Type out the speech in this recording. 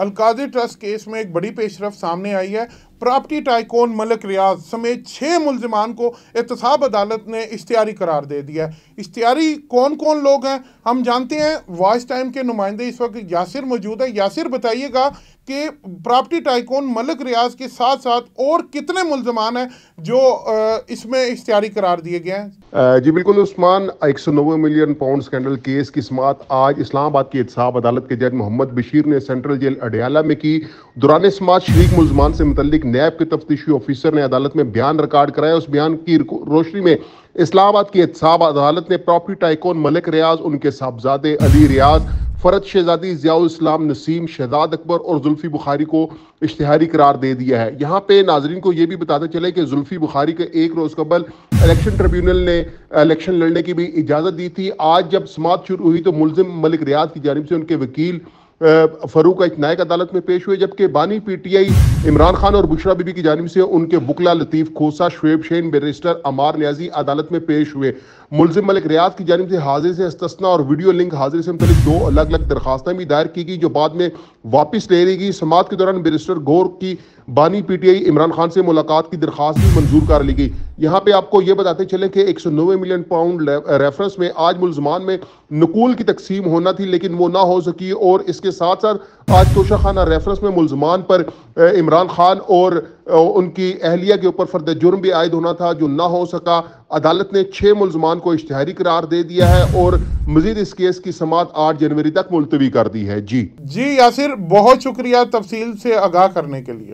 अलकादी trust case में एक बड़ी पेशरफ सामने आई है प्रॉपर्टी टाइकोन मलिक रियाज समेत छः मुलजमान को एहतसाब अदालत ने इश्तियारी करार दे दिया है इश्तियारी कौन कौन लोग हैं हम जानते हैं वॉइस टाइम के नुमाइंदे इस वक्त यासिर मौजूद है यासिर बताइएगा कि प्रॉपर्टी टाइकोन मलिक रियाज के साथ साथ और कितने मुलजमान हैं जो इसमें इश्तियारी करार दिए गए हैं जी बिल्कुल उस्मान एक सौ नब्बे मिलियन पाउंड स्कैंडल केस की समात आज इस्लामाबाद की एहतसाब अदालत के जज मोहम्मद बशीर ने सेंट्रल जेल अडयाला में की दौरान समात शरीक मुलजमान से मुतलिक नैब के तफ्तीशी ऑफिसर ने अदालत में बयान रिकॉर्ड कराया उस बयान की रोशनी में इस्लामाबाद की एहसाब अदालत ने प्रॉपर्टी टाइकोन मलिक रियाज उनके साहबजादे अली रियाज फरत शहजादी ज़ियाउल इस्लाम नसीम शहजाद अकबर और जुल्फ़ी बुखारी को इश्तहारी करार दे दिया है यहाँ पे नाजरीन को यह भी बताते चले कि जुल्फ़ी बुखारी के एक रोज़ कबल इलेक्शन ट्रिब्यूनल ने इलेक्शन लड़ने की भी इजाज़त दी थी आज जब समाप्त शुरू हुई तो मुलिम मलिक रियाज की जानब से उनके वकील फरूक एक नायक अदालत में पेश हुए जबकि बानी पीटीआई इमरान खान और बुशरा बीबी की जानब से उनके बुकला लतीफ़ खोसा शुएब शेन बैरिस्टर अमार न्याजी अदालत में पेश हुए मुलिम मलिक रियाज की जानब से हाजिर से अस्तना और वीडियो लिंक हाजिर से मुतलिक दो अलग अलग दरखास्तें भी दायर की गई जो बाद में वापस ले रही गई समात के दौरान बैरिस्टर गौर की बानी पीटीआई इमरान खान से मुलाकात की दरखास्त भी मंजूर कर ली गई यहाँ पे आपको ये बताते चले कि एक सौ नब्बे मिलियन पाउंड रेफरेंस में आज मुलजमान में नकूल की तकसीम होना थी लेकिन वो ना हो सकी और इसके साथ साथ आज तोशा खाना रेफरेंस में मुलजमान पर इमरान खान और उनकी अहलिया के ऊपर फर्द जुर्म भी आयद होना था जो ना हो सका अदालत ने छः मुलजमान को इश्तहारी करार दे दिया है और मजीद इस केस की समात आठ जनवरी तक मुलतवी कर दी है जी जी यासिर बहुत शुक्रिया तफसील से आगाह करने के लिए